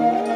Thank you.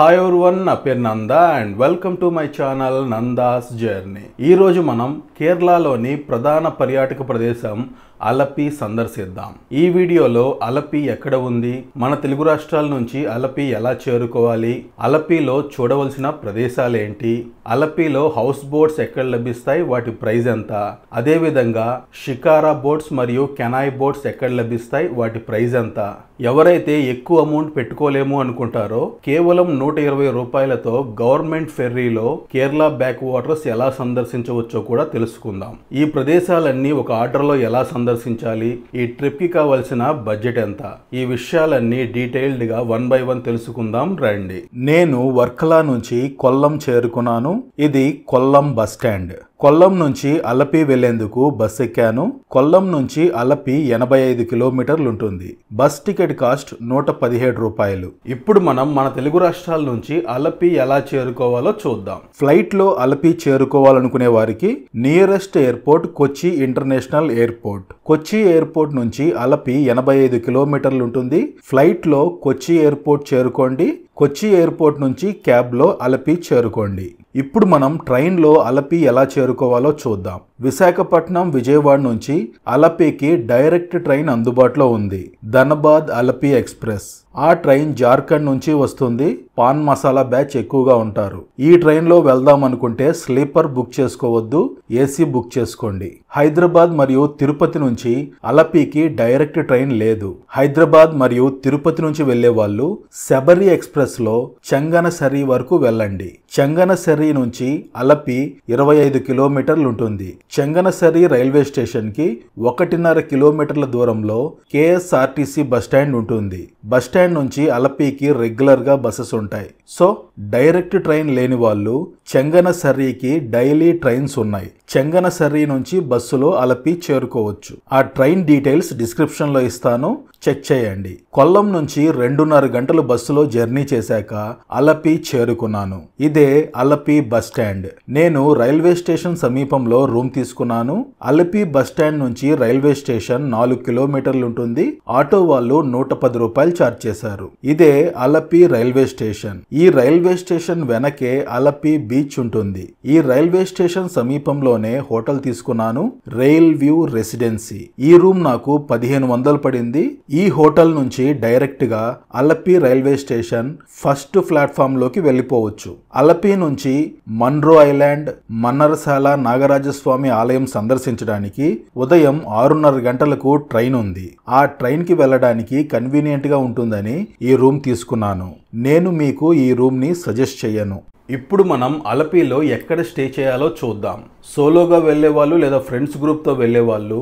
Hi one నా పేరు Nanda and welcome to my channel Nanda's journey ఈరోజు మనం కేరళలోని ప్రధాన పర్యాటక ప్రదేశం అలపి సందర్శిద్దాం ఈ వీడియోలో అలపి ఎక్కడ ఉంది మన తెలుగు రాష్ట్రాల నుంచి అలపి ఎలా చేరుకోవాలి అలపిలో చూడవలసిన ప్రదేశాలు ఏంటి అలపిలో హౌస్ బోట్స్ ఎక్కడ లభిస్తాయి వాటి ప్రైస్ ఎంత అదేవిధంగా షికారా బోట్స్ మరియు కెనాయ్ బోట్స్ ఎక్కడ లభిస్తాయి వాటి ప్రైస్ ఎంత ఎవరైతే ఎక్కువ అమౌంట్ పెట్టుకోలేము అనుకుంటారో కేవలం నూట ఇరవై రూపాయలతో గవర్నమెంట్ ఫెర్రీలో కేరళ బ్యాక్ వాటర్స్ ఎలా సందర్శించవచ్చో కూడా తెలుసు తెలుసుకుందాం ఈ ప్రదేశాలన్నీ ఒక ఆర్డర్లో ఎలా సందర్శించాలి ఈ ట్రిప్కి కావలసిన బడ్జెట్ ఎంత ఈ విషయాలన్నీ డీటెయిల్డ్గా వన్ బై వన్ తెలుసుకుందాం రండి నేను వర్కలా నుంచి కొల్లం చేరుకున్నాను ఇది కొల్లం బస్ స్టాండ్ కొల్లం నుంచి అలపి వెళ్లేందుకు బస్ ఎక్కాను కొల్లం నుంచి అలపి ఎనభై ఐదు కిలోమీటర్లు ఉంటుంది బస్ టికెట్ కాస్ట్ నూట పదిహేడు రూపాయలు ఇప్పుడు మనం మన తెలుగు రాష్ట్రాల నుంచి అలపి ఎలా చేరుకోవాలో చూద్దాం ఫ్లైట్ లో అలపి చేరుకోవాలనుకునే వారికి nearest airport Kochi international airport Kochi airport నుంచి అలపి ఎనభై ఐదు కిలోమీటర్లు ఉంటుంది ఫ్లైట్ లో కొచ్చి ఎయిర్పోర్ట్ చేరుకోండి కొచ్చి ఎయిర్పోర్ట్ నుంచి క్యాబ్లో అలపి చేరుకోండి ఇప్పుడు మనం ట్రైన్లో అలపి ఎలా చేరు చేరుకోవాలో చూద్దాం విశాఖపట్నం విజయవాడ నుంచి అలపీకి డైరెక్ట్ ట్రైన్ అందుబాటులో ఉంది ధనబాద్ అలపి ఎక్స్ప్రెస్ ఆ ట్రైన్ జార్ఖండ్ నుంచి వస్తుంది పాన్ మసాలా బ్యాచ్ ఎక్కువగా ఉంటారు ఈ ట్రైన్లో వెళ్దాం అనుకుంటే స్లీపర్ బుక్ చేసుకోవద్దు ఏసీ బుక్ చేసుకోండి హైదరాబాద్ మరియు తిరుపతి నుంచి అలపీకి డైరెక్ట్ ట్రైన్ లేదు హైదరాబాద్ మరియు తిరుపతి నుంచి వెళ్లే వాళ్ళు శబరి ఎక్స్ప్రెస్లో చెంగనసరి వరకు వెళ్ళండి చెంగనసరి నుంచి అలపి ఇరవై ఐదు కిలోమీటర్లు ఉంటుంది చెంగనసరి రైల్వే స్టేషన్కి ఒకటిన్నర కిలోమీటర్ల దూరంలో కేఎస్ఆర్టీసీ బస్టాండ్ ఉంటుంది బస్టాండ్ నుంచి అలపీకి రెగ్యులర్గా బస్సెస్ ఉంటాయి సో డైరెక్ట్ ట్రైన్ లేని వాళ్ళు చెంగనసర్రీకి డైలీ ట్రైన్స్ ఉన్నాయి చెంగనసర్రీ నుంచి బస్సులో అలపి చేరుకోవచ్చు ఆ ట్రైన్ డీటెయిల్స్ డిస్క్రిప్షన్లో ఇస్తాను చెక్ చేయండి కొల్లం నుంచి రెండున్నర గంటలు బస్సులో జర్నీ చేశాక అలపి చేరుకున్నాను ఇదే అలపి బస్టాండ్ నేను రైల్వే స్టేషన్ సమీపంలో రూమ్ తీసుకున్నాను అలపి బస్టాండ్ నుంచి రైల్వే స్టేషన్ నాలుగు కిలోమీటర్లు ఉంటుంది ఆటో వాళ్ళు నూట పది రూపాయలు ఛార్జ్ చేశారు ఇదే అలపి రైల్వే స్టేషన్ ఈ రైల్వే స్టేషన్ వెనకే అలపి బీచ్ ఉంటుంది ఈ రైల్వే స్టేషన్ సమీపంలోనే హోటల్ తీసుకున్నాను రైల్ వ్యూ రెసిడెన్సీ ఈ రూమ్ నాకు పదిహేను వందలు పడింది ఈ హోటల్ నుంచి డైరెక్ట్ గా Alleppey railway station first platform లోకి వెళ్ళిపోవచ్చు అలపి నుంచి మన్రో ఐలాండ్ మన్నరసాల నాగరాజస్వామి ఆలయం సందర్శించడానికి ఉదయం ఆరున్నర గంటలకు ట్రైన్ ఉంది ఆ ట్రైన్కి వెళ్ళడానికి కన్వీనియంట్గా ఉంటుందని ఈ రూమ్ తీసుకున్నాను నేను మీకు ఈ రూమ్ని సజెస్ట్ చేయను ఇప్పుడు మనం అలపీలో ఎక్కడ స్టే చేయాలో చూద్దాం సోలోగా వెళ్ళేవాళ్ళు లేదా ఫ్రెండ్స్ గ్రూప్తో వాళ్ళు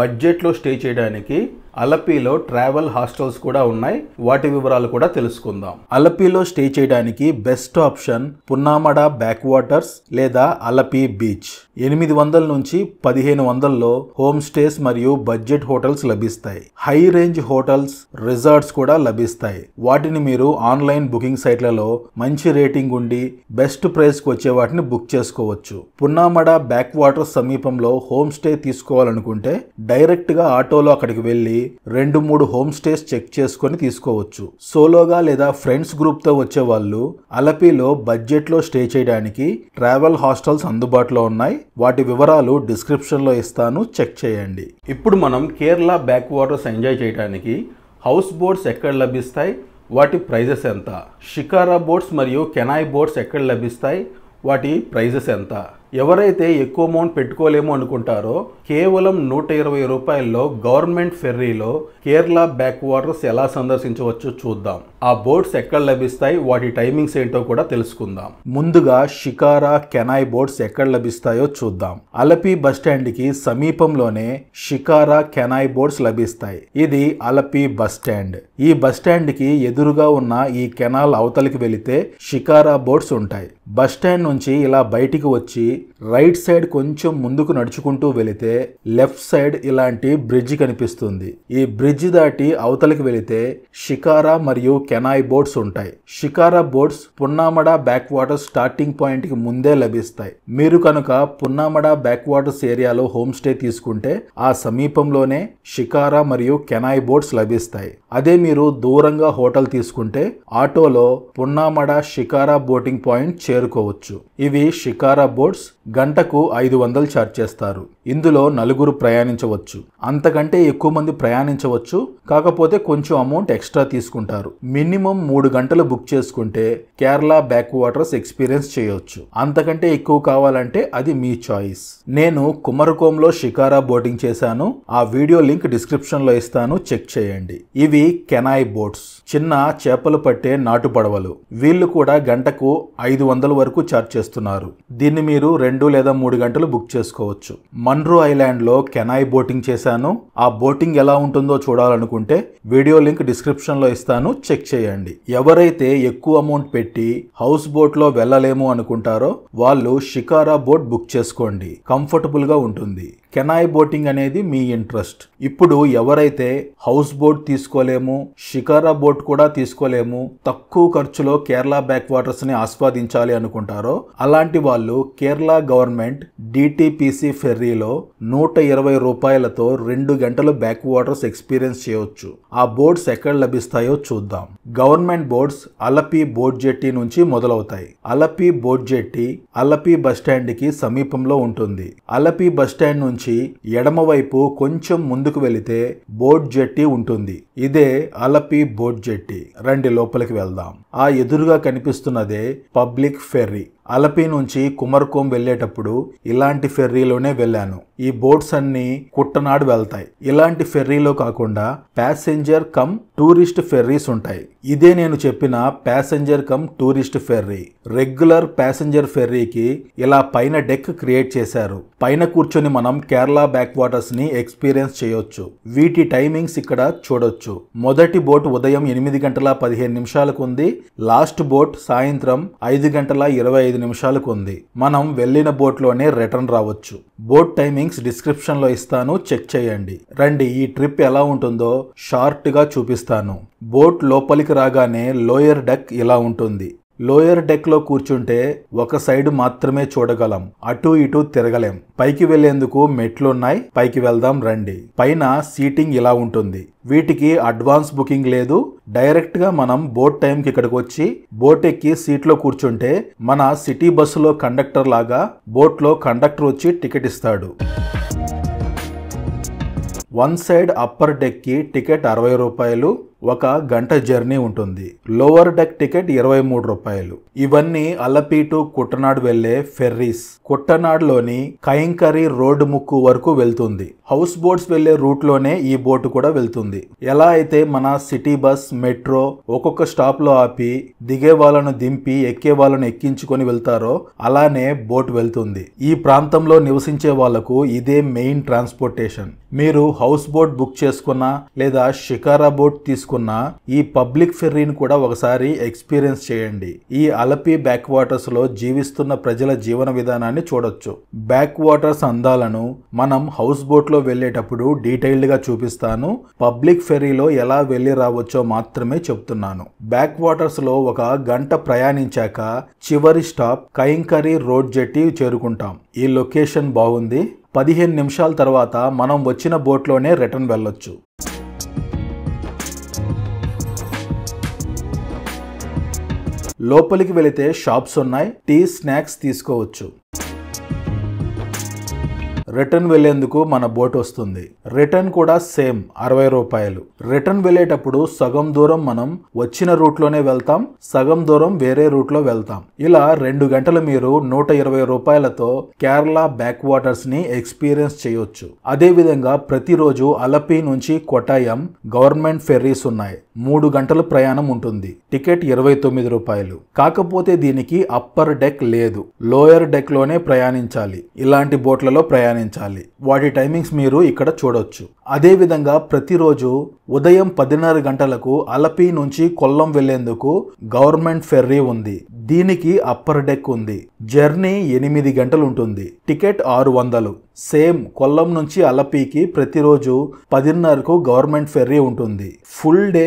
బడ్జెట్లో స్టే చేయడానికి అలపీలో ట్రావెల్ హాస్టల్స్ కూడా ఉన్నాయి వాటి వివరాలు కూడా తెలుసుకుందాం అలపీలో స్టే చేయడానికి best option Punnamada backwaters లేదా అలపీ బీచ్ ఎనిమిది వందల నుంచి పదిహేను వందల్లో హోమ్ స్టేస్ మరియు బడ్జెట్ హోటల్స్ లభిస్తాయి హై రేంజ్ హోటల్స్ రిజార్ట్స్ కూడా లభిస్తాయి వాటిని మీరు ఆన్లైన్ బుకింగ్ సైట్లలో మంచి రేటింగ్ ఉండి బెస్ట్ ప్రైస్కి వచ్చే వాటిని బుక్ చేసుకోవచ్చు పున్నామడ బ్యాక్ వాటర్స్ సమీపంలో హోమ్ స్టే తీసుకోవాలనుకుంటే డైరెక్ట్గా ఆటోలో అక్కడికి వెళ్ళి రెండు మూడు హోమ్ స్టేస్ చెక్ చేసుకొని తీసుకోవచ్చు సోలోగా లేదా ఫ్రెండ్స్ గ్రూప్తో వచ్చే వాళ్ళు అలపీలో బడ్జెట్లో స్టే చేయడానికి ట్రావెల్ హాస్టల్స్ అందుబాటులో ఉన్నాయి వాటి వివరాలు డిస్క్రిప్షన్లో ఇస్తాను చెక్ చేయండి ఇప్పుడు మనం కేరళ బ్యాక్ వాటర్స్ ఎంజాయ్ చేయడానికి హౌస్ బోట్స్ ఎక్కడ లభిస్తాయి వాటి ప్రైజెస్ ఎంత షికారా బోట్స్ మరియు కెనాయ్ బోట్స్ ఎక్కడ లభిస్తాయి వాటి ప్రైజెస్ ఎంత ఎవరైతే ఎక్కువ అమౌంట్ పెట్టుకోలేము అనుకుంటారో కేవలం నూట ఇరవై రూపాయల్లో గవర్నమెంట్ ఫెర్రీలో కేరళ బ్యాక్ వాటర్స్ ఎలా సందర్శించవచ్చో చూద్దాం ఆ బోట్స్ ఎక్కడ లభిస్తాయి వాటి టైమింగ్స్ ఏంటో కూడా తెలుసుకుందాం ముందుగా షికారా కెనాయ్ బోట్స్ ఎక్కడ లభిస్తాయో చూద్దాం అలపి బస్టాండ్కి సమీపంలోనే షికారా కెనాయ్ బోట్స్ లభిస్తాయి ఇది అలపి బస్ స్టాండ్ ఈ బస్ స్టాండ్ కి ఎదురుగా ఉన్న ఈ కెనాల్ అవతలికి వెళితే షికారా బోట్స్ ఉంటాయి బస్ స్టాండ్ నుంచి ఇలా బయటికి వచ్చి రైట్ సైడ్ కొంచెం ముందుకు నడుచుకుంటూ వెళితే లెఫ్ట్ సైడ్ ఇలాంటి బ్రిడ్జ్ కనిపిస్తుంది ఈ బ్రిడ్జ్ దాటి అవతలికి వెళితే షికారా మరియు కెనాయ్ బోట్స్ ఉంటాయి shikara boats Punnamada backwater starting point కి ముందే లభిస్తాయి మీరు కనుక పున్నామడ బ్యాక్ వాటర్స్ ఏరియాలో హోమ్ స్టే తీసుకుంటే ఆ సమీపంలోనే షికారా మరియు కెనాయ్ బోట్స్ లభిస్తాయి అదే మీరు దూరంగా హోటల్ తీసుకుంటే ఆటోలో పున్నామడ షికారా బోటింగ్ పాయింట్ చేరుకోవచ్చు ఇవి షికారా బోట్స్ గంటకు ఐదు వందలు ఛార్జ్ చేస్తారు ఇందులో నలుగురు ప్రయాణించవచ్చు అంతకంటే ఎక్కువ మంది ప్రయాణించవచ్చు కాకపోతే కొంచెం అమౌంట్ ఎక్స్ట్రా తీసుకుంటారు మినిమం మూడు గంటలు బుక్ చేసుకుంటే కేరళ బ్యాక్ వాటర్స్ ఎక్స్పీరియన్స్ చేయవచ్చు అంతకంటే ఎక్కువ కావాలంటే అది మీ చాయిస్ నేను కుమరకోంలో షికారా బోటింగ్ చేశాను ఆ వీడియో లింక్ డిస్క్రిప్షన్లో ఇస్తాను చెక్ చేయండి ఇవి కెనాయ్ బోట్స్ చిన్న చేపలు పట్టే నాటు పడవలు వీళ్ళు కూడా గంటకు ఐదు వందల వరకు ఛార్జ్ చేస్తున్నారు దీన్ని మీరు రెండు లేదా మూడు గంటలు బుక్ చేసుకోవచ్చు మన్రో ఐలాండ్లో కెనాయి బోటింగ్ చేశాను ఆ బోటింగ్ ఎలా ఉంటుందో చూడాలనుకుంటే వీడియో లింక్ డిస్క్రిప్షన్లో ఇస్తాను చెక్ చేయండి ఎవరైతే ఎక్కువ అమౌంట్ పెట్టి హౌస్ బోట్లో వెళ్ళలేము అనుకుంటారో వాళ్ళు షికారా బోట్ బుక్ చేసుకోండి కంఫర్టబుల్గా ఉంటుంది కెనాయ్ బోటింగ్ అనేది మీ ఇంట్రెస్ట్ ఇప్పుడు ఎవరైతే హౌస్ బోట్ తీసుకోలేము షికారా బోట్ కూడా తీసుకోలేము తక్కువ ఖర్చులో కేరళ బ్యాక్ వాటర్స్ ని ఆస్వాదించాలి అనుకుంటారో అలాంటి వాళ్ళు కేరళ గవర్నమెంట్ డిటిపిసి ఫెర్రీలో నూట ఇరవై రూపాయలతో రెండు గంటలు బ్యాక్ వాటర్స్ ఎక్స్పీరియన్స్ చేయవచ్చు ఆ బోట్స్ ఎక్కడ లభిస్తాయో చూద్దాం government boats Alleppey boat jetty నుంచి మొదలవుతాయి Alleppey boat jetty Alleppey bus stand కి సమీపంలో ఉంటుంది అలపి బస్టాండ్ నుంచి నుంచి ఎడమవైపు కొంచెం ముందుకు వెళితే బోట్ జెట్టి ఉంటుంది ఇదే అలపి బోట్ జెట్టి రండి లోపలికి వెళ్దాం ఆ ఎదురుగా కనిపిస్తున్నదే పబ్లిక్ ఫెర్రీ అలపి నుంచి కుమర్కోం వెళ్ళేటప్పుడు ఇలాంటి ఫెర్రీలోనే వెళ్ళాను ఈ బోట్స్ అన్ని కుట్టనాడు వెళ్తాయి ఇలాంటి ఫెర్రీలో కాకుండా ప్యాసెంజర్ కమ్ టూరిస్ట్ ఫెర్రీస్ ఉంటాయి ఇదే నేను చెప్పిన passenger cum tourist ferry regular passenger ఫెర్రీకి ఇలా పైన డెక్ క్రియేట్ చేశారు పైన కూర్చొని మనం కేరళ బ్యాక్ వాటర్స్ ని ఎక్స్పీరియన్స్ చేయొచ్చు వీటి టైమింగ్స్ ఇక్కడ చూడొచ్చు మొదటి బోట్ ఉదయం ఎనిమిది గంటల పదిహేను నిమిషాలకు ఉంది లాస్ట్ బోట్ సాయంత్రం ఐదు గంటల ఇరవై ఐదు ఐదు నిమిషాలకు ఉంది మనం వెళ్ళిన బోట్లోనే రిటర్న్ రావచ్చు బోట్ టైమింగ్స్ డిస్క్రిప్షన్లో ఇస్తాను చెక్ చేయండి రండి ఈ ట్రిప్ ఎలా ఉంటుందో షార్ట్గా చూపిస్తాను బోట్ లోపలికి రాగానే లోయర్ డెక్ ఇలా ఉంటుంది లోయర్ డెక్లో కూర్చుంటే ఒక సైడ్ మాత్రమే చూడగలం అటు ఇటు తిరగలేం పైకి వెళ్లేందుకు మెట్లున్నాయి పైకి వెళ్దాం రండి పైన సీటింగ్ ఇలా ఉంటుంది వీటికి అడ్వాన్స్ బుకింగ్ లేదు డైరెక్ట్గా మనం బోట్ టైంకి ఇక్కడికి వచ్చి బోట్ ఎక్కి సీట్లో కూర్చుంటే మన సిటీ బస్సులో కండక్టర్ లాగా బోట్లో కండక్టర్ వచ్చి టికెట్ ఇస్తాడు వన్ సైడ్ అప్పర్ డెక్కి టికెట్ అరవై రూపాయలు ఒక గంట జర్నీ ఉంటుంది లోవర్ డెక్ టికెట్ ఇరవై మూడు రూపాయలు ఇవన్నీ అలపీటు టు కుట్టనాడు వెళ్లే ఫెర్రీస్ కుట్టనాడులోని కైంకరి రోడ్డు ముక్కు వరకు వెళ్తుంది హౌస్ బోట్స్ వెళ్లే రూట్లోనే ఈ బోటు కూడా వెళ్తుంది ఎలా అయితే మన సిటీ బస్ మెట్రో ఒక్కొక్క స్టాప్లో ఆపి దిగే వాళ్ళను దింపి ఎక్కే వాళ్ళను ఎక్కించుకొని వెళ్తారో అలానే బోట్ వెళ్తుంది ఈ ప్రాంతంలో నివసించే వాళ్లకు ఇదే మెయిన్ ట్రాన్స్పోర్టేషన్ మీరు హౌస్ బోట్ బుక్ చేసుకున్నా లేదా షికారా బోట్ తీసుకున్న తీసుకున్న ఈ పబ్లిక్ ఫెర్రీని కూడా ఒకసారి ఎక్స్పీరియన్స్ చేయండి ఈ అలపి బ్యాక్ వాటర్స్ లో జీవిస్తున్న ప్రజల జీవన విధానాన్ని చూడొచ్చు బ్యాక్ వాటర్స్ అందాలను మనం హౌస్ బోట్ లో వెళ్ళేటప్పుడు డీటెయిల్డ్ గా చూపిస్తాను పబ్లిక్ ఫెర్రీలో ఎలా వెళ్ళి రావచ్చో మాత్రమే చెప్తున్నాను బ్యాక్ వాటర్స్ లో ఒక గంట ప్రయాణించాక చివరి స్టాప్ కైంకరీ రోడ్ జెట్టి చేరుకుంటాం ఈ లొకేషన్ బాగుంది పదిహేను నిమిషాల తర్వాత మనం వచ్చిన బోట్లోనే రిటర్న్ వెళ్ళొచ్చు లోపలికి వెళితే షాప్స్ ఉన్నాయి టీ స్నాక్స్ తీసుకోవచ్చు రిటర్న్ వెళ్లేందుకు మన బోట్ వస్తుంది రిటర్న్ కూడా సేమ్ అరవై రూపాయలు రిటర్న్ వెళ్ళేటప్పుడు సగం దూరం మనం వచ్చిన రూట్లోనే వెళ్తాం సగం దూరం వేరే రూట్లో వెళ్తాం ఇలా రెండు గంటలు మీరు నూట ఇరవై రూపాయలతో కేరళ బ్యాక్ వాటర్స్ ని ఎక్స్పీరియన్స్ చేయొచ్చు అదేవిధంగా ప్రతిరోజు అలపి నుంచి కొటాయం గవర్నమెంట్ ఫెర్రీస్ ఉన్నాయి మూడు గంటల ప్రయాణం ఉంటుంది టికెట్ ఇరవై తొమ్మిది రూపాయలు కాకపోతే దీనికి అప్పర్ డెక్ లేదు లోయర్ డెక్ లోనే ప్రయాణించాలి ఇలాంటి బోట్లలో ప్రయాణించాలి వాటి టైమింగ్స్ మీరు ఇక్కడ చూడొచ్చు అదేవిధంగా ప్రతిరోజు ఉదయం పదిన్నర గంటలకు అలపి నుంచి కొల్లం వెళ్లేందుకు గవర్నమెంట్ ఫెర్రీ ఉంది దీనికి అప్పర్ డెక్ ఉంది జర్నీ ఎనిమిది గంటలు ఉంటుంది టికెట్ ఆరు వందలు సేమ్ కొల్లం నుంచి అలపీకి ప్రతిరోజు పదిన్నరకు గవర్నమెంట్ ఫెర్రీ ఉంటుంది full day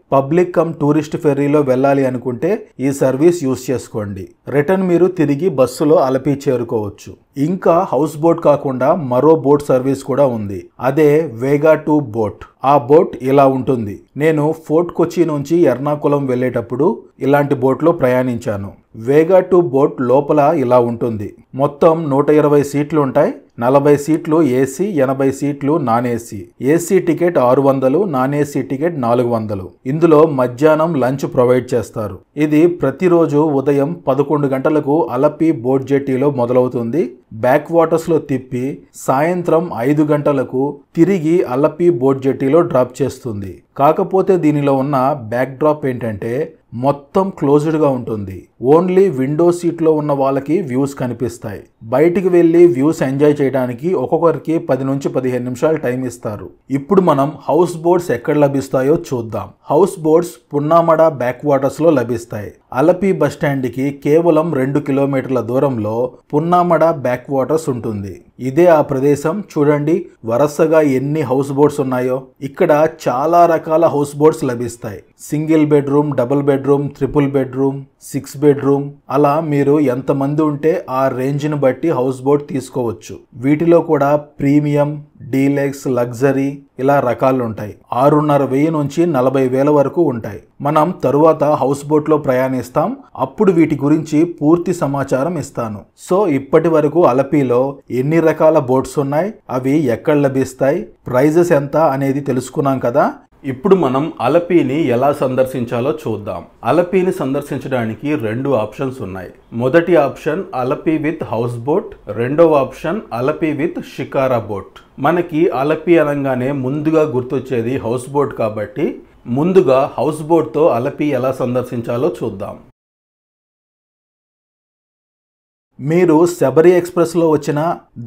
public cum tourist ఫెర్రీలో వెళ్ళాలి అనుకుంటే ఈ సర్వీస్ యూస్ చేసుకోండి రిటర్న్ మీరు తిరిగి బస్సులో అలపి చేరుకోవచ్చు ఇంకా హౌస్ బోట్ కాకుండా మరో బోట్ సర్వీస్ కూడా ఉంది అదే వేగా టూ బోట్ ఆ బోట్ ఇలా ఉంటుంది నేను ఫోర్ట్ కొచ్చి నుంచి ఎర్నాకులం వెళ్ళేటప్పుడు ఇలాంటి బోట్లో ప్రయాణించాను వేగా టూ బోట్ లోపల ఇలా ఉంటుంది మొత్తం నూట ఇరవై సీట్లు ఉంటాయి నలభై సీట్లు ఏసీ ఎనభై సీట్లు నాన్ ఏసీ ఏసీ టికెట్ ఆరు వందలు నాన్ ఏసీ టికెట్ నాలుగు వందలు ఇందులో మధ్యాహ్నం లంచ్ ప్రొవైడ్ చేస్తారు ఇది ప్రతిరోజు ఉదయం పదకొండు గంటలకు అలపి బోట్ జెట్టీలో మొదలవుతుంది బ్యాక్ వాటర్స్లో తిప్పి సాయంత్రం ఐదు గంటలకు తిరిగి అలపి బోట్ జెట్టీలో డ్రాప్ చేస్తుంది కాకపోతే దీనిలో ఉన్న బ్యాక్ డ్రాప్ ఏంటంటే మొత్తం క్లోజ్డ్గా ఉంటుంది ఓన్లీ విండో సీట్లో ఉన్న వాళ్ళకి వ్యూస్ కనిపిస్తాయి బయటికి వెళ్ళి వ్యూస్ ఎంజాయ్ చేయడానికి ఒక్కొక్కరికి పది నుంచి పదిహేను నిమిషాలు టైం ఇస్తారు ఇప్పుడు మనం హౌస్ బోట్స్ ఎక్కడ లభిస్తాయో చూద్దాం హౌస్ బోట్స్ పున్నామడ బ్యాక్ వాటర్స్లో లభిస్తాయి అలపి బస్టాండ్కి కేవలం రెండు కిలోమీటర్ల దూరంలో పున్నామడ బ్యాక్ వాటర్స్ ఉంటుంది ఇదే ఆ ప్రదేశం చూడండి వరుసగా ఎన్ని హౌస్ బోట్స్ ఉన్నాయో ఇక్కడ చాలా రకాల హౌస్ బోట్స్ లభిస్తాయి single bedroom double bedroom triple bedroom six bedroom అలా మీరు ఎంతమంది ఉంటే ఆ రేంజ్ని బట్టి బట్టి హౌస్ బోట్ తీసుకోవచ్చు వీటిలో కూడా ప్రీమియం డీలెక్స్ లగ్జరీ ఇలా రకాలు ఉంటాయి ఆరున్నర వెయ్యి నుంచి నలభై వేల వరకు ఉంటాయి మనం తరువాత హౌస్ బోట్లో ప్రయాణిస్తాం అప్పుడు వీటి గురించి పూర్తి సమాచారం ఇస్తాను సో ఇప్పటి వరకు అలపీలో ఎన్ని రకాల బోట్స్ ఉన్నాయి అవి ఎక్కడ లభిస్తాయి ప్రైజెస్ ఎంత అనేది తెలుసుకున్నాం కదా ఇప్పుడు మనం అలపీని ఎలా సందర్శించాలో చూద్దాం అలపీని సందర్శించడానికి రెండు ఆప్షన్స్ ఉన్నాయి మొదటి option Alleppey with houseboat రెండవ option Alleppey with shikara boat మనకి అలపీ అనగానే ముందుగా గుర్తొచ్చేది హౌస్ బోట్ కాబట్టి ముందుగా హౌస్ బోట్తో అలపీ ఎలా సందర్శించాలో చూద్దాం మీరు శబరి ఎక్స్ప్రెస్లో వచ్చిన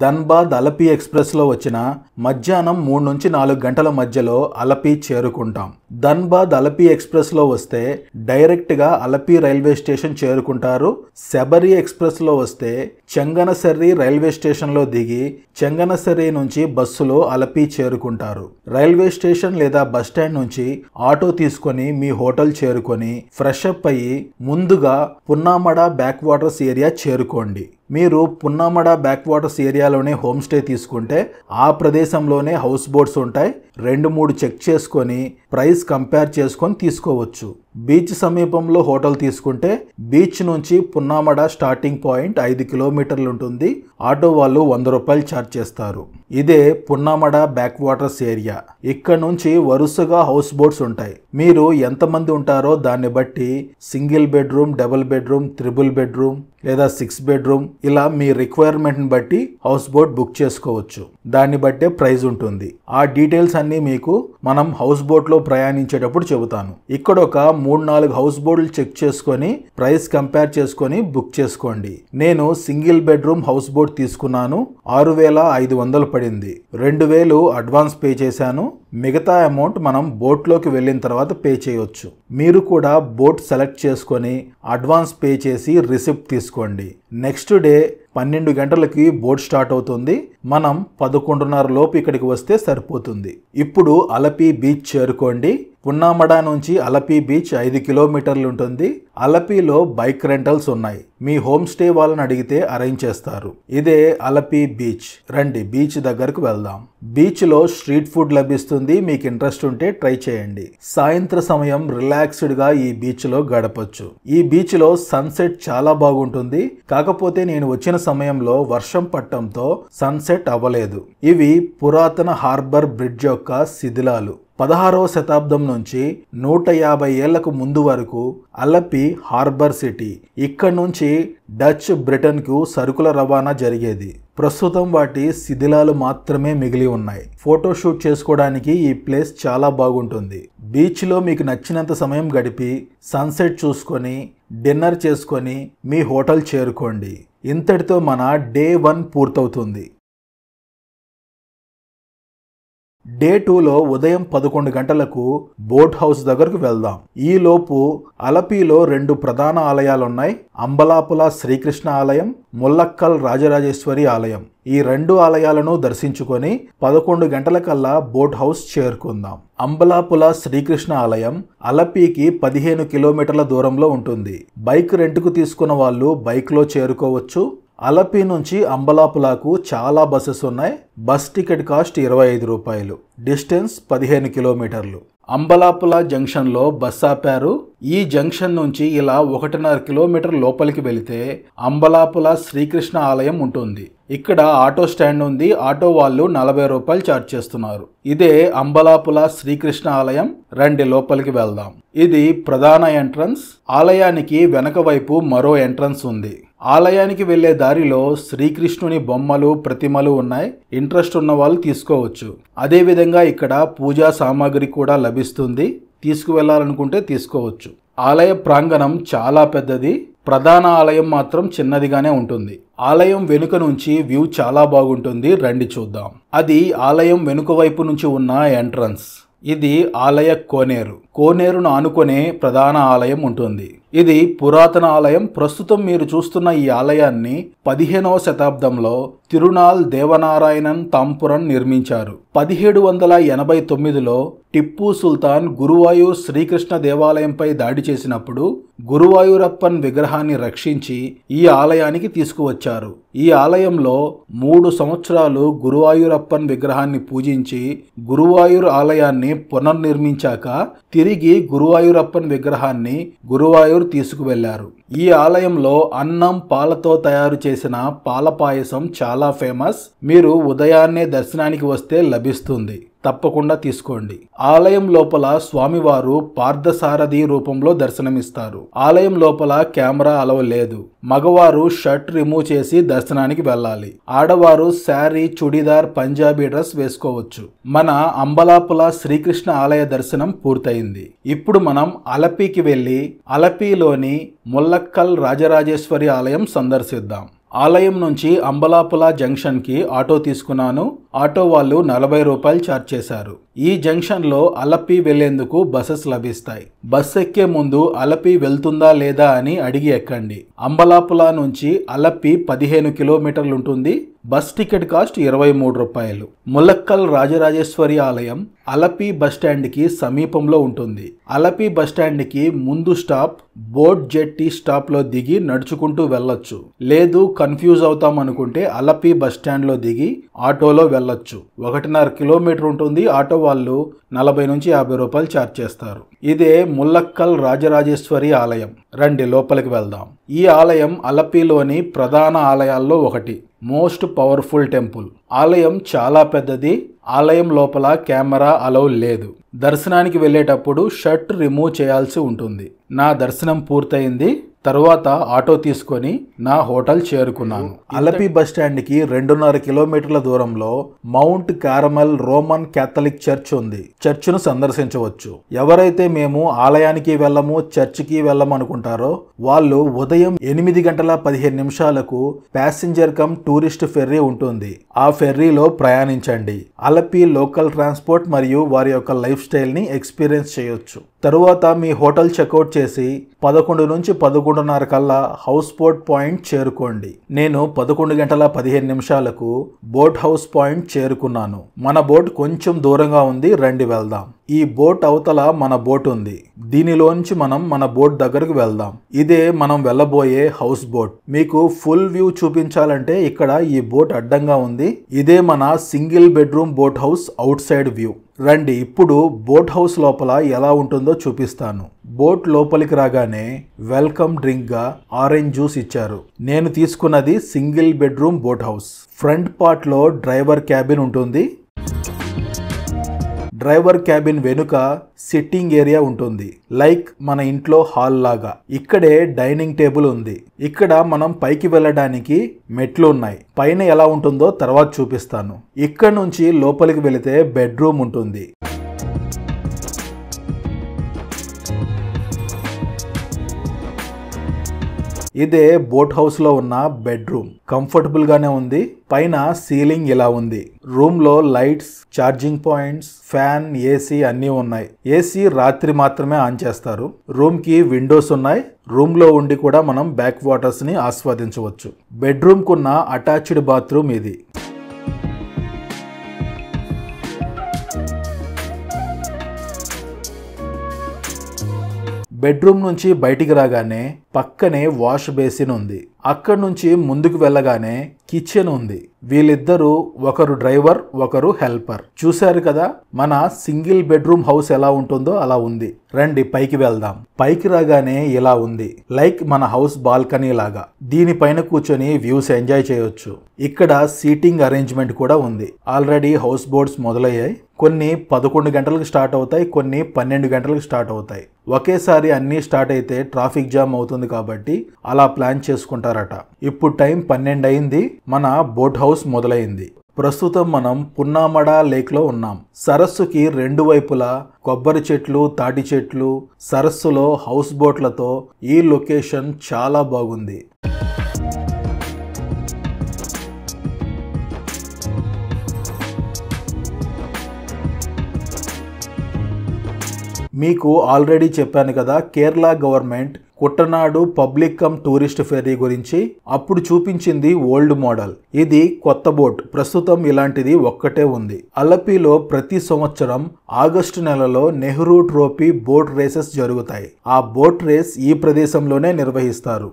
ధన్బాద్ అలపి ఎక్స్ప్రెస్లో వచ్చిన మధ్యాహ్నం మూడు నుంచి నాలుగు గంటల మధ్యలో అలపి చేరుకుంటాం ధన్బాద్ అలపి ఎక్స్ప్రెస్లో వస్తే డైరెక్ట్గా అలపి రైల్వే స్టేషన్ చేరుకుంటారు శబరి ఎక్స్ప్రెస్లో వస్తే చెంగనసర్రి రైల్వే స్టేషన్లో దిగి చెంగనసర్రి నుంచి బస్సులో అలపి చేరుకుంటారు రైల్వే స్టేషన్ లేదా బస్ స్టాండ్ నుంచి ఆటో తీసుకొని మీ హోటల్ చేరుకొని ఫ్రెష్ అప్ అయ్యి ముందుగా పున్నామడ బ్యాక్ వాటర్స్ ఏరియా చేరుకోండి be. మీరు పున్నమడ బ్యాక్ వాటర్స్ ఏరియాలోనే హోమ్ స్టే తీసుకుంటే ఆ ప్రదేశంలోనే హౌస్ బోట్స్ ఉంటాయి రెండు మూడు చెక్ చేసుకొని ప్రైస్ కంపేర్ చేసుకొని తీసుకోవచ్చు బీచ్ సమీపంలో హోటల్ తీసుకుంటే బీచ్ నుంచి పున్నామడ స్టార్టింగ్ పాయింట్ ఐదు కిలోమీటర్లు ఉంటుంది ఆటో వాళ్ళు వంద రూపాయలు ఛార్జ్ చేస్తారు ఇదే పున్నామడ బ్యాక్ వాటర్స్ ఏరియా ఇక్కడ నుంచి వరుసగా హౌస్ బోట్స్ ఉంటాయి మీరు ఎంతమంది ఉంటారో దాన్ని బట్టి single bedroom double bedroom triple bedroom లేదా సిక్స్ బెడ్రూమ్ ఇలా మీ రిక్వైర్మెంట్ని బట్టి హౌస్ బోట్ బుక్ చేసుకోవచ్చు దాన్ని బట్టే ప్రైజ్ ఉంటుంది ఆ డీటెయిల్స్ అన్నీ మీకు మనం హౌస్ బోట్లో ప్రయాణించేటప్పుడు చెబుతాను ఇక్కడ ఒక మూడు నాలుగు హౌస్ బోట్లు చెక్ చేసుకొని ప్రైస్ కంపేర్ చేసుకొని బుక్ చేసుకోండి నేను సింగిల్ బెడ్రూమ్ హౌస్ బోట్ తీసుకున్నాను ఆరు వేల ఐదు వందలు పడింది రెండు వేలు అడ్వాన్స్ పే చేశాను మిగతా అమౌంట్ మనం బోట్లోకి వెళ్ళిన తర్వాత పే చేయొచ్చు మీరు కూడా బోట్ సెలెక్ట్ చేసుకొని అడ్వాన్స్ పే చేసి రిసిప్ట్ తీసుకోండి నెక్స్ట్ డే పన్నెండు గంటలకి బోట్ స్టార్ట్ అవుతుంది మనం పదకొండున్నర లోపు ఇక్కడికి వస్తే సరిపోతుంది ఇప్పుడు అలపి బీచ్ చేరుకోండి పున్నామడ నుంచి అలపి బీచ్ ఐదు కిలోమీటర్లు ఉంటుంది అలపిలో బైక్ రెంటల్స్ ఉన్నాయి మీ హోమ్ స్టే వాళ్ళని అడిగితే అరేంజ్ చేస్తారు ఇదే అలపి బీచ్ రండి బీచ్ దగ్గరకు వెళ్దాం బీచ్లో స్ట్రీట్ ఫుడ్ లభిస్తుంది మీకు ఇంట్రెస్ట్ ఉంటే ట్రై చేయండి సాయంత్ర సమయం రిలాక్స్డ్గా ఈ బీచ్లో గడపచ్చు ఈ బీచ్లో సన్సెట్ చాలా బాగుంటుంది కాకపోతే నేను వచ్చిన సమయంలో వర్షం పట్టడంతో సన్సెట్ అవ్వలేదు ఇవి పురాతన హార్బర్ బ్రిడ్జ్ యొక్క శిథిలాలు పదహారవ శతాబ్దం నుంచి నూట యాభై ఏళ్లకు ముందు వరకు అలప్పి హార్బర్ సిటీ ఇక్కడ నుంచి డచ్ బ్రిటన్కు సరుకుల రవాణా జరిగేది ప్రస్తుతం వాటి శిథిలాలు మాత్రమే మిగిలి ఉన్నాయి ఫోటోషూట్ చేసుకోవడానికి ఈ ప్లేస్ చాలా బాగుంటుంది బీచ్లో మీకు నచ్చినంత సమయం గడిపి సన్సెట్ చూసుకొని డిన్నర్ చేసుకొని మీ హోటల్ చేరుకోండి ఇంతటితో మన డే వన్ పూర్తవుతుంది డే టూలో ఉదయం పదకొండు గంటలకు బోట్ హౌస్ దగ్గరకు వెళ్దాం ఈలోపు అలపీలో రెండు ప్రధాన ఆలయాలున్నాయి అంబలాపుల శ్రీకృష్ణ ఆలయం ముల్లక్కల్ రాజరాజేశ్వరి ఆలయం ఈ రెండు ఆలయాలను దర్శించుకొని పదకొండు గంటలకల్లా బోట్ హౌస్ చేరుకుందాం అంబలాపుల శ్రీకృష్ణ ఆలయం అలపీకి పదిహేను కిలోమీటర్ల దూరంలో ఉంటుంది బైక్ రెంట్కు తీసుకున్న వాళ్ళు బైక్లో చేరుకోవచ్చు అలపి నుంచి అంబలాపులాకు చాలా బస్సెస్ ఉన్నాయి బస్ టికెట్ కాస్ట్ ఇరవై ఐదు రూపాయలు డిస్టెన్స్ పదిహేను కిలోమీటర్లు అంబలాపుల జంక్షన్లో బస్ ఆపారు ఈ జంక్షన్ నుంచి ఇలా ఒకటిన్నర కిలోమీటర్ లోపలికి వెళితే అంబలాపుల శ్రీకృష్ణ ఆలయం ఉంటుంది ఇక్కడ ఆటో స్టాండ్ ఉంది ఆటో వాళ్ళు నలభై రూపాయలు ఛార్జ్ చేస్తున్నారు ఇదే అంబలాపుల శ్రీకృష్ణ ఆలయం రండి లోపలికి వెళ్దాం ఇది ప్రధాన ఎంట్రన్స్ ఆలయానికి వెనక వైపు మరో ఎంట్రన్స్ ఉంది ఆలయానికి వెళ్లే దారిలో శ్రీకృష్ణుని బొమ్మలు ప్రతిమలు ఉన్నాయి ఇంట్రెస్ట్ ఉన్న వాళ్ళు తీసుకోవచ్చు అదేవిధంగా ఇక్కడ పూజా సామాగ్రి కూడా లభిస్తుంది తీసుకువెళ్లాలనుకుంటే తీసుకోవచ్చు ఆలయ ప్రాంగణం చాలా పెద్దది ప్రధాన ఆలయం మాత్రం చిన్నదిగానే ఉంటుంది ఆలయం వెనుక నుంచి వ్యూ చాలా బాగుంటుంది రండి చూద్దాం అది ఆలయం వెనుక వైపు నుంచి ఉన్న ఎంట్రన్స్ ఇది ఆలయ కోనేరు కోనేరును ఆనుకునే ప్రధాన ఆలయం ఉంటుంది ఇది పురాతన ఆలయం ప్రస్తుతం మీరు చూస్తున్న ఈ ఆలయాన్ని పదిహేనవ శతాబ్దంలో తిరునాల్ దేవనారాయణన్ తాంపురన్ నిర్మించారు పదిహేడు వందల ఎనభై తొమ్మిదిలో టిప్పు సుల్తాన్ గురువాయూర్ శ్రీకృష్ణ దేవాలయంపై దాడి చేసినప్పుడు గురువాయూరప్పన్ విగ్రహాన్ని రక్షించి ఈ ఆలయానికి తీసుకువచ్చారు ఈ ఆలయంలో మూడు సంవత్సరాలు గురువాయూరప్పన్ విగ్రహాన్ని పూజించి గురువాయూర్ ఆలయాన్ని పునర్నిర్మించాక తిరిగి గురువాయూరప్పన్ విగ్రహాన్ని గురువాయూర్ అందరూ తీసుకువెళ్లారు ఈ ఆలయంలో అన్నం పాలతో తయారు చేసిన పాల పాయసం చాలా ఫేమస్ మీరు ఉదయాన్నే దర్శనానికి వస్తే లభిస్తుంది తప్పకుండా తీసుకోండి ఆలయం లోపల స్వామివారు పార్థసారథి రూపంలో దర్శనమిస్తారు ఆలయం లోపల కెమెరా అలవ లేదు మగవారు షర్ట్ రిమూవ్ చేసి దర్శనానికి వెళ్ళాలి ఆడవారు శారీ చుడిదార్ పంజాబీ డ్రెస్ వేసుకోవచ్చు మన అంబలాపుల శ్రీకృష్ణ ఆలయ దర్శనం పూర్తయింది ఇప్పుడు మనం అలపికి వెళ్ళి అలపిలోని ముల్లక్కల్ రాజరాజేశ్వరి ఆలయం సందర్శిద్దాం ఆలయం నుంచి అంబలాపుల జంక్షన్కి ఆటో తీసుకున్నాను ఆటో వాళ్ళు నలభై రూపాయలు ఛార్జ్ చేశారు ఈ జంక్షన్లో అలపి వెళ్లేందుకు బసెస్ లభిస్తాయి బస్ ఎక్కే ముందు అలపి వెళ్తుందా లేదా అని అడిగి ఎక్కండి అంబలాపులా నుంచి అలపి పదిహేను కిలోమీటర్లు ఉంటుంది బస్ టికెట్ కాస్ట్ ఇరవై మూడు రూపాయలు ములక్కల్ రాజరాజేశ్వరి ఆలయం అలపి బస్టాండ్కి సమీపంలో ఉంటుంది అలపి బస్టాండ్కి ముందు స్టాప్ బోట్ జెట్టి స్టాప్లో దిగి నడుచుకుంటూ వెళ్ళొచ్చు లేదు కన్ఫ్యూజ్ అవుతాం అనుకుంటే అలపి బస్టాండ్లో దిగి ఆటోలో వెళ్ళొచ్చు ఒకటిన్నర కిలోమీటర్ ఉంటుంది ఆటో వాళ్ళు నలభై నుంచి యాభై రూపాయలు ఛార్జ్ చేస్తారు ఇదే ముల్లక్కల్ రాజరాజేశ్వరి ఆలయం రండి లోపలికి వెళ్దాం ఈ ఆలయం అలపిలోని ప్రధాన ఆలయాల్లో ఒకటి మోస్ట్ పవర్ఫుల్ టెంపుల్ ఆలయం చాలా పెద్దది ఆలయం లోపల కెమెరా అలౌ లేదు దర్శనానికి వెళ్ళేటప్పుడు షర్ట్ రిమూవ్ చేయాల్సి ఉంటుంది నా దర్శనం పూర్తయింది తర్వాత ఆటో తీసుకొని నా హోటల్ చేరుకున్నాను అలపి కి రెండున్నర కిలోమీటర్ల దూరంలో Mount Carmel Roman Catholic church ఉంది చర్చ్ను సందర్శించవచ్చు ఎవరైతే మేము ఆలయానికి వెళ్ళము చర్చికి వెళ్ళమనుకుంటారో అనుకుంటారో వాళ్ళు ఉదయం ఎనిమిది గంటల పదిహేను నిమిషాలకు ప్యాసింజర్ కమ్ టూరిస్ట్ ఫెర్రీ ఉంటుంది ఆ ఫెర్రీలో ప్రయాణించండి అలపి లోకల్ ట్రాన్స్పోర్ట్ మరియు వారి యొక్క లైఫ్ స్టైల్ని ఎక్స్పీరియన్స్ చేయొచ్చు తరువాత మీ హోటల్ చెక్అవుట్ చేసి పదకొండు నుంచి పదకొండున్నర కల్లా హౌస్ బోట్ పాయింట్ చేరుకోండి నేను పదకొండు గంటల పదిహేను నిమిషాలకు బోట్ హౌస్ పాయింట్ చేరుకున్నాను మన బోట్ కొంచెం దూరంగా ఉంది రండి వెళ్దాం ఈ బోట్ అవతల మన బోట్ ఉంది దీనిలోంచి మనం మన బోట్ దగ్గరకు వెళ్దాం ఇదే మనం వెళ్ళబోయే హౌస్ బోట్ మీకు ఫుల్ వ్యూ చూపించాలంటే ఇక్కడ ఈ బోట్ అడ్డంగా ఉంది ఇదే మన single bedroom boat house outside view రండి ఇప్పుడు బోట్ హౌస్ లోపల ఎలా ఉంటుందో చూపిస్తాను బోట్ లోపలికి రాగానే వెల్కమ్ డ్రింక్గా ఆరెంజ్ జ్యూస్ ఇచ్చారు నేను తీసుకున్నది single bedroom boat house front పార్ట్లో డ్రైవర్ క్యాబిన్ ఉంటుంది డ్రైవర్ క్యాబిన్ వెనుక సిట్టింగ్ ఏరియా ఉంటుంది లైక్ మన ఇంట్లో హాల్ లాగా ఇక్కడే డైనింగ్ టేబుల్ ఉంది ఇక్కడ మనం పైకి వెళ్ళడానికి మెట్లు ఉన్నాయి పైన ఎలా ఉంటుందో తర్వాత చూపిస్తాను ఇక్కడ నుంచి లోపలికి వెళితే బెడ్రూమ్ ఉంటుంది ఇదే బోట్ హౌస్ లో ఉన్న బెడ్రూమ్ కంఫర్టబుల్ గానే ఉంది పైన సీలింగ్ ఇలా ఉంది రూమ్ లో lights charging points fan AC అన్ని ఉన్నాయి ఏసీ రాత్రి మాత్రమే ఆన్ చేస్తారు రూమ్ కి విండోస్ ఉన్నాయి రూమ్ లో ఉండి కూడా మనం బ్యాక్ వాటర్స్ ని ఆస్వాదించవచ్చు బెడ్రూమ్ కున్న అటాచ్డ్ బాత్రూమ్ ఇది బెడ్రూమ్ నుంచి బయటికి రాగానే పక్కనే వాష్ బేసిన్ ఉంది అక్కడి నుంచి ముందుకు వెళ్ళగానే కిచెన్ ఉంది వీళ్ళిద్దరూ ఒకరు డ్రైవర్ ఒకరు హెల్పర్ చూశారు కదా మన సింగిల్ బెడ్రూమ్ హౌస్ ఎలా ఉంటుందో అలా ఉంది రండి పైకి వెళ్దాం పైకి రాగానే ఇలా ఉంది లైక్ మన హౌస్ బాల్కనీ లాగా దీనిపైన కూర్చొని వ్యూస్ ఎంజాయ్ చేయొచ్చు ఇక్కడ సీటింగ్ అరేంజ్మెంట్ కూడా ఉంది ఆల్రెడీ హౌస్ బోర్డ్స్ మొదలయ్యాయి కొన్ని పదకొండు గంటలకు స్టార్ట్ అవుతాయి కొన్ని పన్నెండు గంటలకు స్టార్ట్ అవుతాయి ఒకేసారి అన్నీ స్టార్ట్ అయితే ట్రాఫిక్ జామ్ అవుతుంది కాబట్టి అలా ప్లాన్ చేసుకుంటారట ఇప్పుడు టైం పన్నెండు అయింది మన బోట్ హౌస్ మొదలైంది ప్రస్తుతం మనం పున్నామడ లేక్లో ఉన్నాం సరస్సుకి రెండు వైపులా కొబ్బరి చెట్లు తాటి చెట్లు సరస్సులో హౌస్ బోట్లతో ఈ లొకేషన్ చాలా బాగుంది మీకు ఆల్రెడీ చెప్పాను కదా Kerala government Kuttanad public cum tourist ferry గురించి అప్పుడు చూపించింది ఓల్డ్ మోడల్ ఇది కొత్త బోట్ ప్రస్తుతం ఇలాంటిది ఒక్కటే ఉంది అలపిలో ప్రతి సంవత్సరం ఆగస్టు నెలలో నెహ్రూ ట్రోఫీ బోట్ రేసెస్ జరుగుతాయి ఆ బోట్ రేస్ ఈ ప్రదేశంలోనే నిర్వహిస్తారు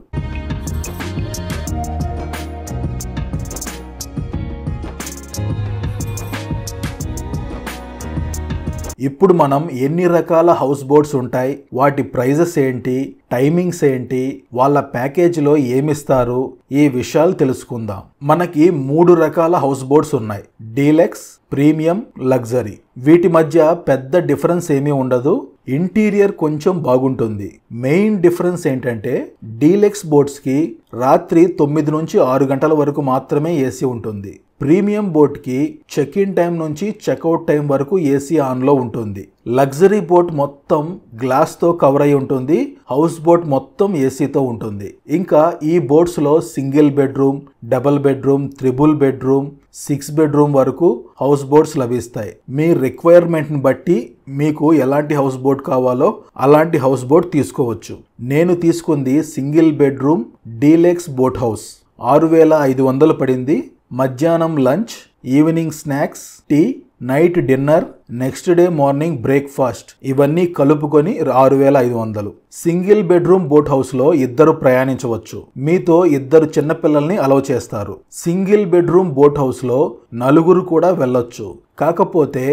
ఇప్పుడు మనం ఎన్ని రకాల హౌస్ బోట్స్ ఉంటాయి వాటి ప్రైజెస్ ఏంటి టైమింగ్స్ ఏంటి వాళ్ళ ప్యాకేజీలో ఏమిస్తారు ఈ విషయాలు తెలుసుకుందాం మనకి మూడు రకాల హౌస్ బోట్స్ ఉన్నాయి డీలెక్స్ ప్రీమియం లగ్జరీ వీటి మధ్య పెద్ద డిఫరెన్స్ ఏమీ ఉండదు ఇంటీరియర్ కొంచెం బాగుంటుంది మెయిన్ డిఫరెన్స్ ఏంటంటే డీలెక్స్ బోట్స్కి రాత్రి తొమ్మిది నుంచి ఆరు గంటల వరకు మాత్రమే ఏసీ ఉంటుంది ప్రీమియం బోట్కి చెక్ ఇన్ టైం నుంచి చెక్అవుట్ టైం వరకు ఏసీ ఆన్లో ఉంటుంది లగ్జరీ బోట్ మొత్తం గ్లాస్తో కవర్ అయి ఉంటుంది హౌస్ బోట్ మొత్తం ఏసీతో ఉంటుంది ఇంకా ఈ బోట్స్లో single bedroom double bedroom triple bedroom six bedroom వరకు హౌస్ బోట్స్ లభిస్తాయి మీ రిక్వైర్మెంట్ని బట్టి మీకు ఎలాంటి హౌస్ బోట్ కావాలో అలాంటి హౌస్ బోట్ తీసుకోవచ్చు నేను తీసుకుంది single bedroom deluxe boat house ఆరు వేల ఐదు వందలు పడింది మధ్యాహ్నం lunch evening snacks tea night dinner next day morning breakfast ఇవన్నీ కలుపుకొని ఆరు వేల ఐదు వందలు సింగిల్ బెడ్రూమ్ బోట్ హౌస్లో ఇద్దరు ప్రయాణించవచ్చు మీతో ఇద్దరు చిన్నపిల్లల్ని అలౌ చేస్తారు సింగిల్ బెడ్రూమ్ బోట్ హౌస్లో నలుగురు కూడా వెళ్ళొచ్చు కాకపోతే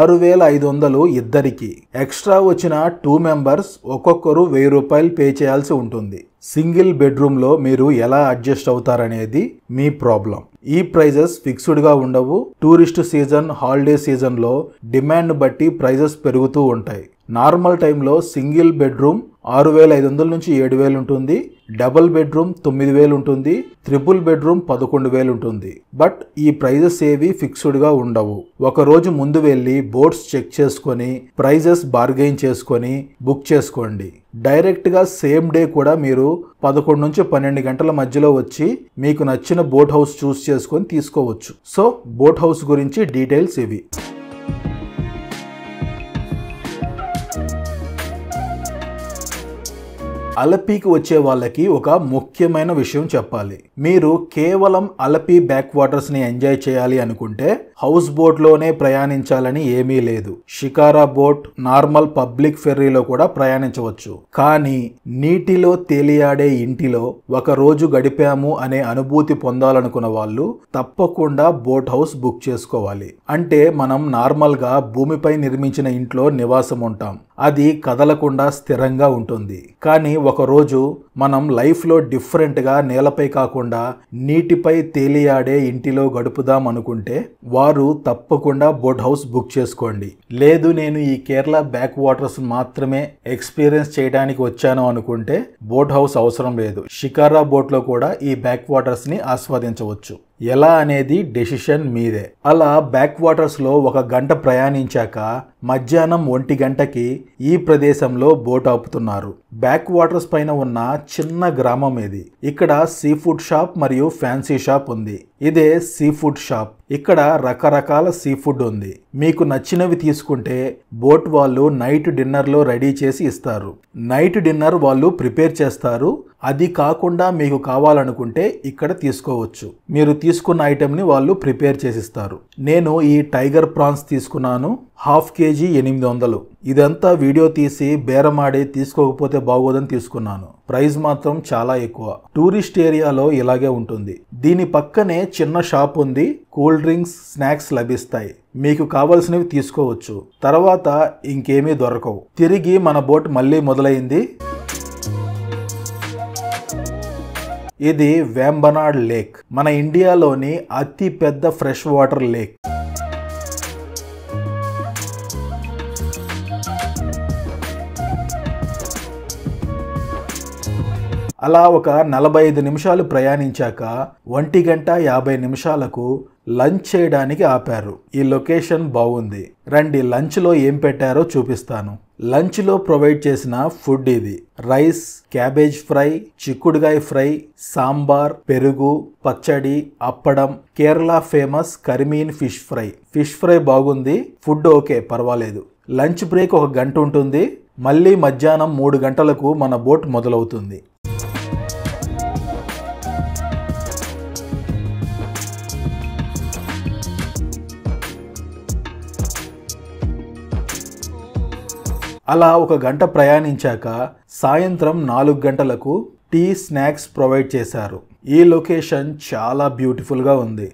ఆరు వేల ఐదు వందలు ఇద్దరికి ఎక్స్ట్రా వచ్చిన టూ మెంబర్స్ ఒక్కొక్కరు వెయ్యి రూపాయలు పే చేయాల్సి ఉంటుంది సింగిల్ బెడ్రూమ్లో మీరు ఎలా అడ్జస్ట్ అవుతారనేది మీ ప్రాబ్లం ఈ ప్రైజెస్ ఫిక్స్డ్గా ఉండవు టూరిస్ట్ సీజన్ హాలిడే సీజన్లో డిమాండ్ బట్టి ప్రైజెస్ పెరుగుతూ ఉంటాయి నార్మల్ టైంలో సింగిల్ బెడ్రూమ్ ఆరు వేల ఐదు వందల నుంచి ఏడు వేలు ఉంటుంది డబుల్ బెడ్రూమ్ తొమ్మిది వేలు ఉంటుంది త్రిపుల్ బెడ్రూమ్ పదకొండు వేలు ఉంటుంది బట్ ఈ ప్రైజెస్ ఏవి ఫిక్స్డ్గా ఉండవు ఒక రోజు ముందు వెళ్ళి బోర్డ్స్ చెక్ చేసుకొని ప్రైజెస్ బార్గెయిన్ చేసుకొని బుక్ చేసుకోండి డైరెక్ట్గా సేమ్ డే కూడా మీరు పదకొండు నుంచి పన్నెండు గంటల మధ్యలో వచ్చి మీకు నచ్చిన బోట్ హౌస్ చూస్ చేసుకొని తీసుకోవచ్చు సో బోట్ హౌస్ గురించి డీటెయిల్స్ ఇవి అలపీకి వచ్చే వాళ్ళకి ఒక ముఖ్యమైన విషయం చెప్పాలి మీరు కేవలం అలపీ బ్యాక్ వాటర్స్ని ఎంజాయ్ చేయాలి అనుకుంటే హౌస్ బోట్లోనే ప్రయాణించాలని ఏమీ లేదు షికారా బోట్ నార్మల్ పబ్లిక్ ఫెర్రీలో కూడా ప్రయాణించవచ్చు కానీ నీటిలో తేలియాడే ఇంటిలో ఒక రోజు గడిపాము అనే అనుభూతి పొందాలనుకున్న వాళ్ళు తప్పకుండా బోట్ హౌస్ బుక్ చేసుకోవాలి అంటే మనం నార్మల్గా భూమిపై నిర్మించిన ఇంట్లో నివాసం ఉంటాం అది కదలకుండా స్థిరంగా ఉంటుంది కానీ ఒకరోజు మనం లైఫ్లో డిఫరెంట్గా నేలపై కాకుండా నీటిపై తేలియాడే ఇంటిలో గడుపుదాం అనుకుంటే కారు తప్పకుండా బోట్ హౌస్ బుక్ చేసుకోండి లేదు నేను ఈ కేరళ బ్యాక్ వాటర్స్ మాత్రమే ఎక్స్పీరియన్స్ చేయడానికి వచ్చాను అనుకుంటే బోట్ హౌస్ అవసరం లేదు షికారా బోట్లో కూడా ఈ బ్యాక్ వాటర్స్ని ఆస్వాదించవచ్చు ఎలా అనేది డెసిషన్ మీదే అలా బ్యాక్ వాటర్స్లో ఒక గంట ప్రయాణించాక మధ్యాహ్నం ఒంటి గంటకి ఈ ప్రదేశంలో బోట్ ఆపుతున్నారు బ్యాక్ వాటర్స్ పైన ఉన్న చిన్న గ్రామం ఇది ఇక్కడ సీ ఫుడ్ షాప్ మరియు ఫ్యాన్సీ షాప్ ఉంది ఇదే సీ ఫుడ్ షాప్ ఇక్కడ రకరకాల సీ ఫుడ్ ఉంది మీకు నచ్చినవి తీసుకుంటే బోట్ వాళ్ళు నైట్ డిన్నర్లో రెడీ చేసి ఇస్తారు నైట్ డిన్నర్ వాళ్ళు ప్రిపేర్ చేస్తారు అది కాకుండా మీకు కావాలనుకుంటే ఇక్కడ తీసుకోవచ్చు మీరు తీసుకున్న ఐటెంని వాళ్ళు ప్రిపేర్ చేసిస్తారు నేను ఈ టైగర్ ప్రాన్స్ తీసుకున్నాను హాఫ్ కేజీ ఎనిమిది వందలు ఇదంతా వీడియో తీసి బేరమాడి తీసుకోకపోతే బాగోదని తీసుకున్నాను ప్రైస్ మాత్రం చాలా ఎక్కువ టూరిస్ట్ ఏరియాలో ఇలాగే ఉంటుంది దీని పక్కనే చిన్న షాప్ ఉంది కూల్ డ్రింక్స్ స్నాక్స్ లభిస్తాయి మీకు కావలసినవి తీసుకోవచ్చు తర్వాత ఇంకేమీ దొరకవు తిరిగి మన బోట్ మళ్ళీ మొదలైంది ఇది వేంబనాడ్ లేక్ మన ఇండియాలోని అతి పెద్ద ఫ్రెష్ వాటర్ లేక్ అలా ఒక నలభై ఐదు నిమిషాలు ప్రయాణించాక ఒంటి గంట యాభై నిమిషాలకు లంచ్ చేయడానికి ఆపారు ఈ లొకేషన్ బాగుంది రండి లంచ్లో ఏం పెట్టారో చూపిస్తాను లంచ్లో ప్రొవైడ్ చేసిన ఫుడ్ ఇది రైస్ క్యాబేజ్ ఫ్రై చిక్కుడుగాయ ఫ్రై సాంబార్ పెరుగు పచ్చడి అప్పడం Kerala famous karimeen fish fry fish fry బాగుంది ఫుడ్ ఓకే పర్వాలేదు లంచ్ బ్రేక్ ఒక గంట ఉంటుంది మళ్ళీ మధ్యాహ్నం మూడు గంటలకు మన బోట్ మొదలవుతుంది అలా ఒక గంట ప్రయాణించాక సాయంత్రం నాలుగు గంటలకు టీ స్నాక్స్ ప్రొవైడ్ చేశారు ఈ లొకేషన్ చాలా బ్యూటిఫుల్గా ఉంది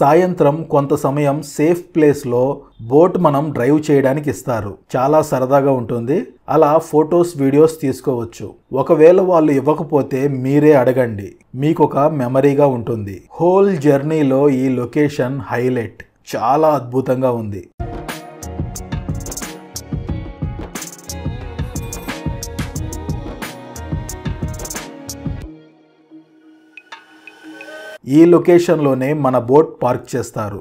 సాయంత్రం కొంత సమయం సేఫ్ ప్లేస్లో బోట్ మనం డ్రైవ్ చేయడానికి ఇస్తారు చాలా సరదాగా ఉంటుంది అలా ఫొటోస్ వీడియోస్ తీసుకోవచ్చు ఒకవేళ వాళ్ళు ఇవ్వకపోతే మీరే అడగండి మీకు ఒక మెమరీగా ఉంటుంది హోల్ జర్నీలో ఈ లొకేషన్ హైలైట్ చాలా అద్భుతంగా ఉంది ఈ లొకేషన్లోనే మన బోట్ పార్క్ చేస్తారు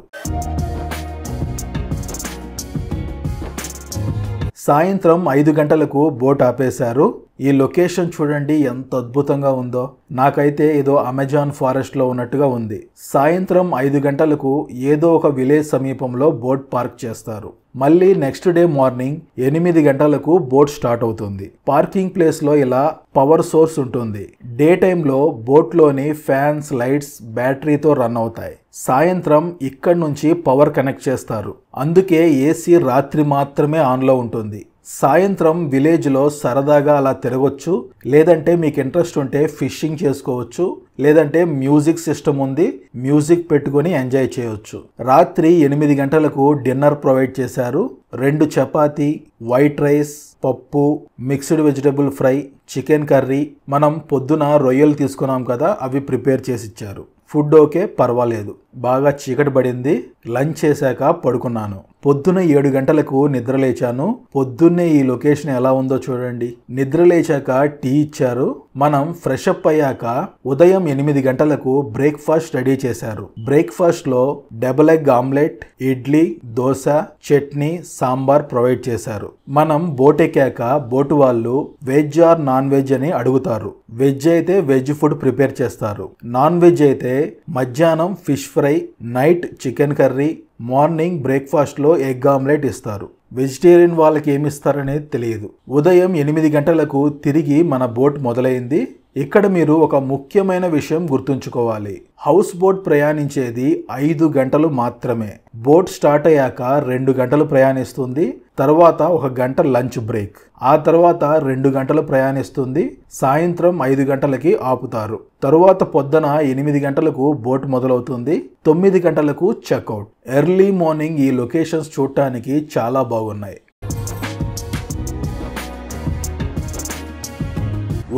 సాయంత్రం ఐదు గంటలకు బోట్ ఆపేశారు ఈ లొకేషన్ చూడండి ఎంత అద్భుతంగా ఉందో నాకైతే ఏదో అమెజాన్ ఫారెస్ట్లో ఉన్నట్టుగా ఉంది సాయంత్రం ఐదు గంటలకు ఏదో ఒక విలేజ్ సమీపంలో బోట్ పార్క్ చేస్తారు మళ్ళీ నెక్స్ట్ డే మార్నింగ్ ఎనిమిది గంటలకు బోట్ స్టార్ట్ అవుతుంది పార్కింగ్ ప్లేస్లో ఇలా పవర్ సోర్స్ ఉంటుంది డే టైంలో బోట్లోని ఫ్యాన్స్ లైట్స్ బ్యాటరీతో రన్ అవుతాయి సాయంత్రం ఇక్కడి నుంచి పవర్ కనెక్ట్ చేస్తారు అందుకే ఏసీ రాత్రి మాత్రమే ఆన్లో ఉంటుంది సాయంత్రం విలేజ్లో సరదాగా అలా తిరగొచ్చు లేదంటే మీకు ఇంట్రెస్ట్ ఉంటే ఫిషింగ్ చేసుకోవచ్చు లేదంటే మ్యూజిక్ సిస్టమ్ ఉంది మ్యూజిక్ పెట్టుకుని ఎంజాయ్ చేయవచ్చు రాత్రి ఎనిమిది గంటలకు డిన్నర్ ప్రొవైడ్ చేశారు రెండు చపాతి వైట్ రైస్ పప్పు mixed vegetable fry chicken curry మనం పొద్దున రొయ్యలు తీసుకున్నాం కదా అవి ప్రిపేర్ చేసి ఇచ్చారు ఫుడ్ ఓకే పర్వాలేదు బాగా చీకటి పడింది లంచ్ చేశాక పడుకున్నాను పొద్దున ఏడు గంటలకు నిద్రలేచాను పొద్దున్నే ఈ లొకేషన్ ఎలా ఉందో చూడండి నిద్రలేచాక టీ ఇచ్చారు మనం ఫ్రెష్ అప్ అయ్యాక ఉదయం ఎనిమిది గంటలకు బ్రేక్ఫాస్ట్ రెడీ చేశారు బ్రేక్ఫాస్ట్ లో double egg omelette idli dosa chutney sambar provide చేశారు మనం బోట్ ఎక్కాక బోటు వాళ్ళు వెజ్ ఆర్ నాన్ వెజ్ అని అడుగుతారు వెజ్ అయితే వెజ్ ఫుడ్ ప్రిపేర్ చేస్తారు నాన్ వెజ్ అయితే మధ్యాహ్నం fish fry night chicken curry morning బ్రేక్ఫాస్ట్లో ఎగ్ ఆమ్లెట్ ఇస్తారు వెజిటేరియన్ వాళ్ళకి ఏమి ఇస్తారనేది తెలియదు ఉదయం ఎనిమిది గంటలకు తిరిగి మన బోట్ మొదలైంది ఇక్కడ మీరు ఒక ముఖ్యమైన విషయం గుర్తుంచుకోవాలి హౌస్ బోట్ ప్రయాణించేది ఐదు గంటలు మాత్రమే బోట్ స్టార్ట్ అయ్యాక రెండు గంటలు ప్రయాణిస్తుంది తర్వాత ఒక గంట లంచ్ బ్రేక్ ఆ తర్వాత రెండు గంటలు ప్రయాణిస్తుంది సాయంత్రం ఐదు గంటలకి ఆపుతారు తరువాత పొద్దున ఎనిమిది గంటలకు బోట్ మొదలవుతుంది తొమ్మిది గంటలకు చెక్అవుట్ ఎర్లీ మార్నింగ్ ఈ లొకేషన్స్ చూడటానికి చాలా బాగున్నాయి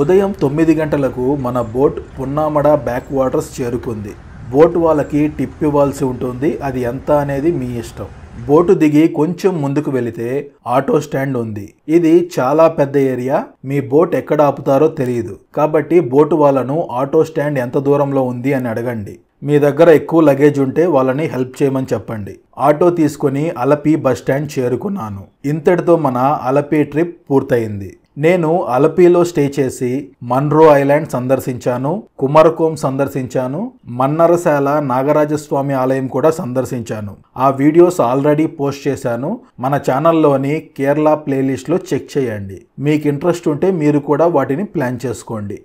ఉదయం తొమ్మిది గంటలకు మన బోట్ పున్నామడ బ్యాక్ వాటర్స్ చేరుకుంది బోట్ వాళ్ళకి టిప్ ఇవ్వాల్సి ఉంటుంది అది ఎంత అనేది మీ ఇష్టం బోటు దిగి కొంచెం ముందుకు వెళితే ఆటో స్టాండ్ ఉంది ఇది చాలా పెద్ద ఏరియా మీ బోట్ ఎక్కడ ఆపుతారో తెలియదు కాబట్టి బోటు వాళ్ళను ఆటో స్టాండ్ ఎంత దూరంలో ఉంది అని అడగండి మీ దగ్గర ఎక్కువ లగేజ్ ఉంటే వాళ్ళని హెల్ప్ చేయమని చెప్పండి ఆటో తీసుకుని అలపి బస్ స్టాండ్ చేరుకున్నాను ఇంతటితో మన అలపి ట్రిప్ పూర్తయింది నేను అలపీలో స్టే చేసి మన్రో ఐలాండ్ సందర్శించాను కుమరకోం సందర్శించాను మన్నరశాల నాగరాజస్వామి ఆలయం కూడా సందర్శించాను ఆ వీడియోస్ ఆల్రెడీ పోస్ట్ చేశాను మన ఛానల్లోని కేరళ ప్లేలిస్ట్లో చెక్ చేయండి మీకు ఇంట్రెస్ట్ ఉంటే మీరు కూడా వాటిని ప్లాన్ చేసుకోండి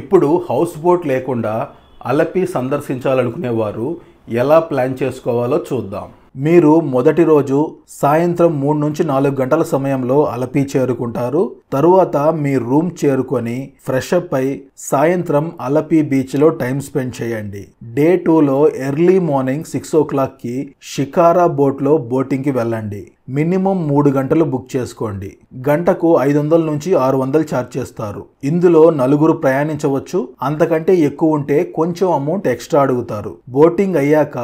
ఇప్పుడు హౌస్ బోట్ లేకుండా అలపి సందర్శించాలనుకునేవారు ఎలా ప్లాన్ చేసుకోవాలో చూద్దాం మీరు మొదటి రోజు సాయంత్రం మూడు నుంచి నాలుగు గంటల సమయంలో అలపి చేరుకుంటారు తరువాత మీ రూమ్ చేరుకొని ఫ్రెషప్ అయి సాయంత్రం అలపి బీచ్లో టైం స్పెండ్ చేయండి డే టూలో ఎర్లీ మార్నింగ్ సిక్స్ ఓ క్లాక్కి షికారా బోట్లో బోటింగ్కి వెళ్ళండి మినిమం మూడు గంటలు బుక్ చేసుకోండి గంటకు ఐదు వందల నుంచి ఆరు వందలు ఛార్జ్ చేస్తారు ఇందులో నలుగురు ప్రయాణించవచ్చు అంతకంటే ఎక్కువ ఉంటే కొంచెం అమౌంట్ ఎక్స్ట్రా అడుగుతారు బోటింగ్ అయ్యాక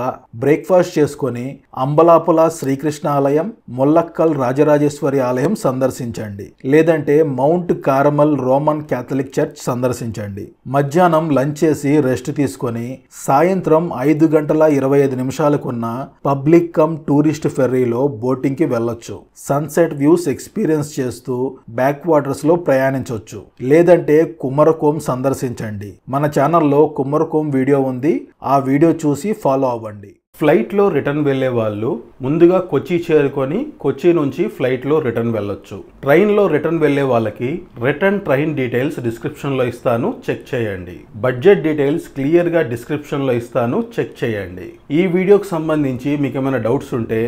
బ్రేక్ఫాస్ట్ చేసుకొని అంబలాపుల శ్రీకృష్ణ ఆలయం మొల్లక్కల్ రాజరాజేశ్వరి ఆలయం సందర్శించండి లేదంటే Mount Carmel Roman Catholic church సందర్శించండి మధ్యాహ్నం లంచ్ చేసి రెస్ట్ తీసుకొని సాయంత్రం ఐదు గంటల ఇరవై ఐదు నిమిషాలకున్న పబ్లిక్ కమ్ టూరిస్ట్ ఫెర్రీలో బోటింగ్కి వెళ్ళొచ్చు సన్సెట్ వ్యూస్ ఎక్స్పీరియన్స్ చేస్తూ బ్యాక్ వాటర్స్లో ప్రయాణించవచ్చు లేదంటే కుమరకోం సందర్శించండి మన ఛానల్లో కుమరకోం వీడియో ఉంది ఆ వీడియో చూసి ఫాలో అవ్వండి ఫ్లైట్లో రిటర్న్ వెళ్ళే వాళ్ళు ముందుగా కొచ్చి చేరుకొని కొచ్చి నుంచి ఫ్లైట్లో రిటర్న్ వెళ్ళొచ్చు ట్రైన్లో రిటర్న్ వెళ్ళే వాళ్ళకి రిటర్న్ ట్రైన్ డీటెయిల్స్ డిస్క్రిప్షన్లో ఇస్తాను చెక్ చేయండి బడ్జెట్ డీటెయిల్స్ క్లియర్గా డిస్క్రిప్షన్లో ఇస్తాను చెక్ చేయండి ఈ వీడియోకి సంబంధించి మీకు ఏమైనా డౌట్స్ ఉంటే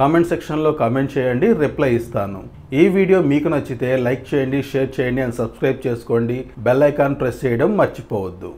కామెంట్ సెక్షన్లో కామెంట్ చేయండి రిప్లై ఇస్తాను ఈ వీడియో మీకు నచ్చితే లైక్ చేయండి షేర్ చేయండి అండ్ సబ్స్క్రైబ్ చేసుకోండి బెల్ ఐకాన్ ప్రెస్ చేయడం మర్చిపోవద్దు